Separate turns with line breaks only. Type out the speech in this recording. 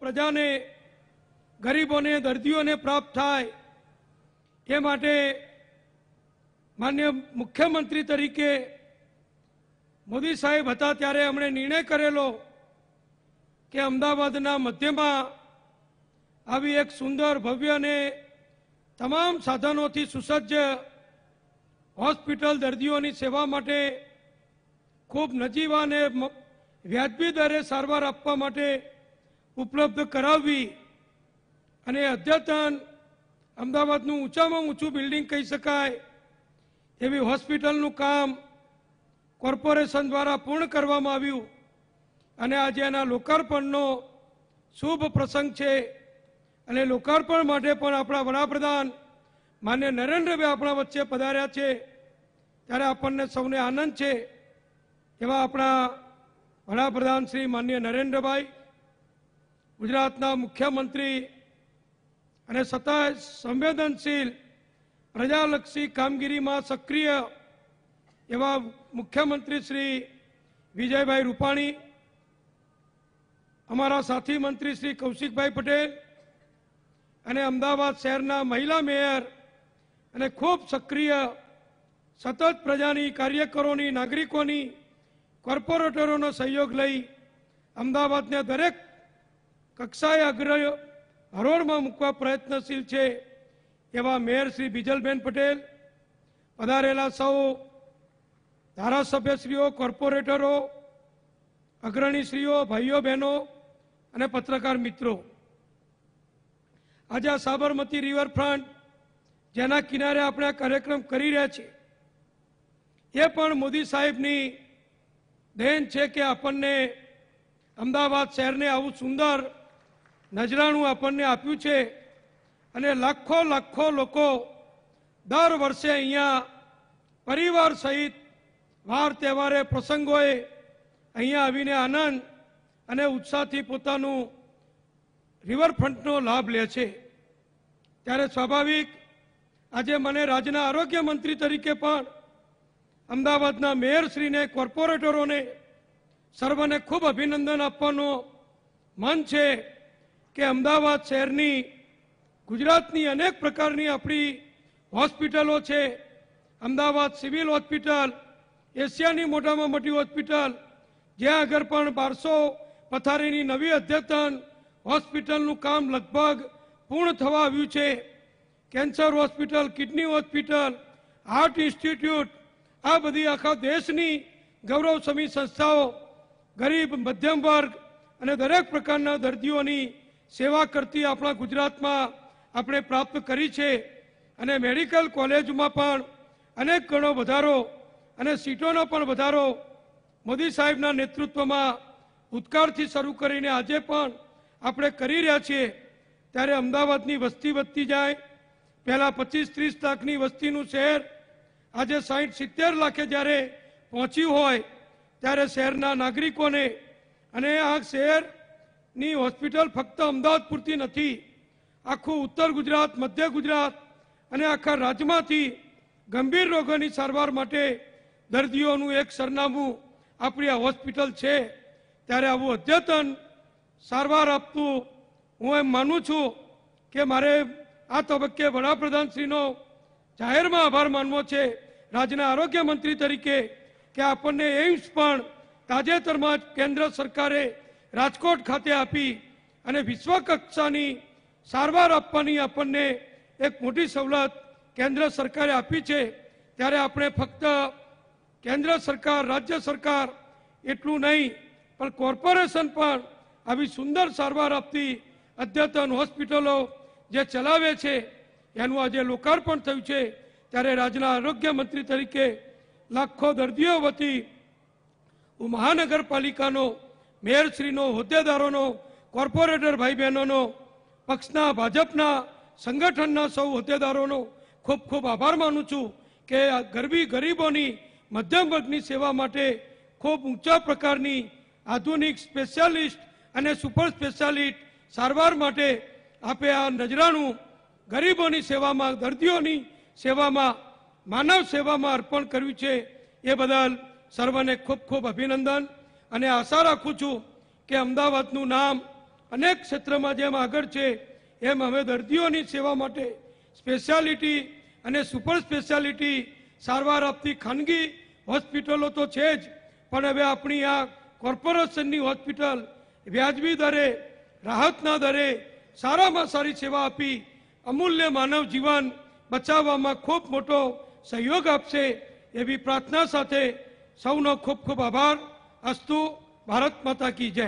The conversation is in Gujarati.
પ્રજાને ગરીબોને દર્દીઓને પ્રાપ્ત થાય તે માટે માન્ય મુખ્યમંત્રી તરીકે મોદી સાહેબ હતા ત્યારે એમણે નિર્ણય કરેલો કે અમદાવાદના મધ્યમાં આવી એક સુંદર ભવ્ય અને તમામ સાધનોથી સુસજ્જ હોસ્પિટલ દર્દીઓની સેવા માટે ખૂબ નજીવા અને વ્યાજબી દરે સારવાર આપવા માટે ઉપલબ્ધ કરાવવી અને અદ્યતન અમદાવાદનું ઊંચામાં ઊંચું બિલ્ડિંગ કહી શકાય એવી હોસ્પિટલનું કામ કોર્પોરેશન દ્વારા પૂર્ણ કરવામાં આવ્યું અને આજે એના લોકાર્પણનો શુભ પ્રસંગ છે અને લોકાર્પણ માટે પણ આપણા વડાપ્રધાન માન્ય નરેન્દ્રભાઈ આપણા વચ્ચે પધાર્યા છે ત્યારે આપણને સૌને આનંદ છે એવા આપણા વડાપ્રધાન શ્રી માન્ય નરેન્દ્રભાઈ ગુજરાતના મુખ્યમંત્રી અને સતત સંવેદનશીલ પ્રજાલક્ષી કામગીરીમાં સક્રિય એવા મુખ્યમંત્રી શ્રી વિજયભાઈ રૂપાણી અમારા સાથી મંત્રી શ્રી કૌશિકભાઈ પટેલ અને અમદાવાદ શહેરના મહિલા મેયર અને ખૂબ સક્રિય સતત પ્રજાની કાર્યકરોની નાગરિકોની કોર્પોરેટરોનો સહયોગ લઈ અમદાવાદને દરેક કક્ષાએ અગ્ર હરોળમાં મૂકવા પ્રયત્નશીલ છે એવા મેયર શ્રી બિજલબેન પટેલ પધારેલા સૌ ધારાસભ્યશ્રીઓ કોર્પોરેટરો અગ્રણીશ્રીઓ ભાઈઓ બહેનો અને પત્રકાર મિત્રો આજે આ સાબરમતી રિવરફ્રન્ટ જેના કિનારે આપણે આ કાર્યક્રમ કરી રહ્યા છીએ એ પણ મોદી સાહેબની દેન છે કે આપણને અમદાવાદ શહેરને આવું સુંદર નજરાણું આપણને આપ્યું છે અને લાખો લાખો લોકો દર વર્ષે અહીંયા પરિવાર સહિત વાર તહેવારે પ્રસંગોએ અહીંયા આવીને આનંદ અને ઉત્સાહથી પોતાનું રિવરફ્રન્ટનો લાભ લે છે ત્યારે સ્વાભાવિક આજે મને રાજ્યના આરોગ્ય મંત્રી તરીકે પણ અમદાવાદના મેયરશ્રીને કોર્પોરેટરોને સર્વને ખૂબ અભિનંદન આપવાનો મન છે કે અમદાવાદ શહેરની ગુજરાતની અનેક પ્રકારની આપણી હોસ્પિટલો છે અમદાવાદ સિવિલ હોસ્પિટલ એશિયાની મોટામાં મોટી હોસ્પિટલ જ્યાં આગળ પણ બારસો પથારીની નવી અદ્યતન હોસ્પિટલનું કામ લગભગ પૂર્ણ થવા આવ્યું છે cancer hospital kidney hospital heart institute આ બધી આખા દેશની ગૌરવસમી સંસ્થાઓ ગરીબ મધ્યમ વર્ગ અને દરેક પ્રકારના દર્દીઓની સેવા કરતી આપણા ગુજરાતમાં આપણે પ્રાપ્ત કરી છે અને મેડિકલ કોલેજમાં પણ અનેક ગણો વધારો અને સીટોનો પણ વધારો મોદી સાહેબના નેતૃત્વમાં ભૂતકાળથી શરૂ કરીને આજે પણ આપણે કરી રહ્યા છીએ ત્યારે અમદાવાદની વસ્તી વધતી જાય પહેલાં પચીસ ત્રીસ લાખની વસ્તીનું શહેર આજે સાહીઠ સિત્તેર લાખે જ્યારે પહોંચ્યું હોય ત્યારે શહેરના નાગરિકોને અને આ શહેર ની હોસ્પિટલ ફક્ત અમદાવાદ પૂરતી નથી આખું ઉત્તર ગુજરાત મધ્ય ગુજરાત અને આખા રાજ્યમાંથી ગંભીર રોગોની સારવાર માટે દર્દીઓનું એક સરનામું આપણી આ હોસ્પિટલ છે ત્યારે આવું અદ્યતન સારવાર આપતું હું એમ માનું છું કે મારે આ તબક્કે વડાપ્રધાનશ્રીનો જાહેરમાં આભાર માનવો છે રાજ્યના આરોગ્ય મંત્રી તરીકે કે આપણને એઇમ્સ પણ તાજેતરમાં જ કેન્દ્ર સરકારે રાજકોટ ખાતે આપી અને વિશ્વ કક્ષાની સારવાર આપવાની આપણને એક મોટી સવલત કેન્દ્ર સરકારે આપી છે ત્યારે આપણે ફક્ત કેન્દ્ર સરકાર રાજ્ય સરકાર એટલું નહીં પણ કોર્પોરેશન પણ આવી સુંદર સારવાર આપતી અદ્યતન હોસ્પિટલો જે ચલાવે છે એનું આજે લોકાર્પણ થયું છે ત્યારે રાજ્યના આરોગ્ય મંત્રી તરીકે લાખો દર્દીઓ વતી હું મહાનગરપાલિકાનો મેયરશ્રીનો હોદ્દેદારોનો કોર્પોરેટર ભાઈ બહેનોનો પક્ષના ભાજપના સંગઠનના સૌ હોદ્દેદારોનો ખૂબ ખૂબ આભાર માનું છું કે ગરબી ગરીબોની મધ્યમ વર્ગની સેવા માટે ખૂબ ઊંચા પ્રકારની આધુનિક સ્પેશિયાલિસ્ટ અને સુપર સ્પેશિયાલિસ્ટ સારવાર માટે આપે આ નજરાણું ગરીબોની સેવામાં દર્દીઓની સેવામાં માનવ સેવામાં અર્પણ કર્યું છે એ બદલ સર્વને ખૂબ ખૂબ અભિનંદન અને આશા રાખું છું કે અમદાવાદનું નામ અનેક ક્ષેત્રમાં જેમ આગળ છે એમ હવે દર્દીઓની સેવા માટે સ્પેશિયાલિટી અને સુપર સ્પેશિયાલિટી સારવાર આપતી ખાનગી હોસ્પિટલો તો છે જ પણ હવે આપણી આ કોર્પોરેશનની હોસ્પિટલ વ્યાજબી દરે રાહતના દરે સારામાં સારી સેવા આપી અમૂલ્ય માનવ જીવન બચાવવામાં ખૂબ મોટો સહયોગ આપશે એવી પ્રાર્થના સાથે સૌનો ખૂબ ખૂબ આભાર અસ્તુ ભારત માતા કી જય